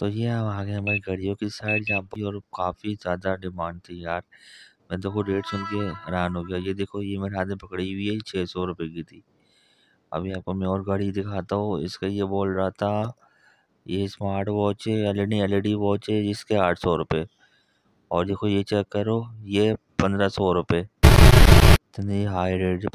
तो ये हम आ गए हमारी गाड़ियों की साइड जहाँ पर और काफ़ी ज़्यादा डिमांड थी यार मैं देखो तो रेट सुन के हैरान हो गया ये देखो ये मेरे हाथ में पकड़ी हुई है छः सौ रुपये की थी अभी आपको मैं और गाड़ी दिखाता हूँ इसका ये बोल रहा था ये स्मार्ट वॉच है एल ई डी वॉच है जिसके आठ सौ रुपये और देखो ये चेक करो ये पंद्रह सौ रुपये इतने हाई रेट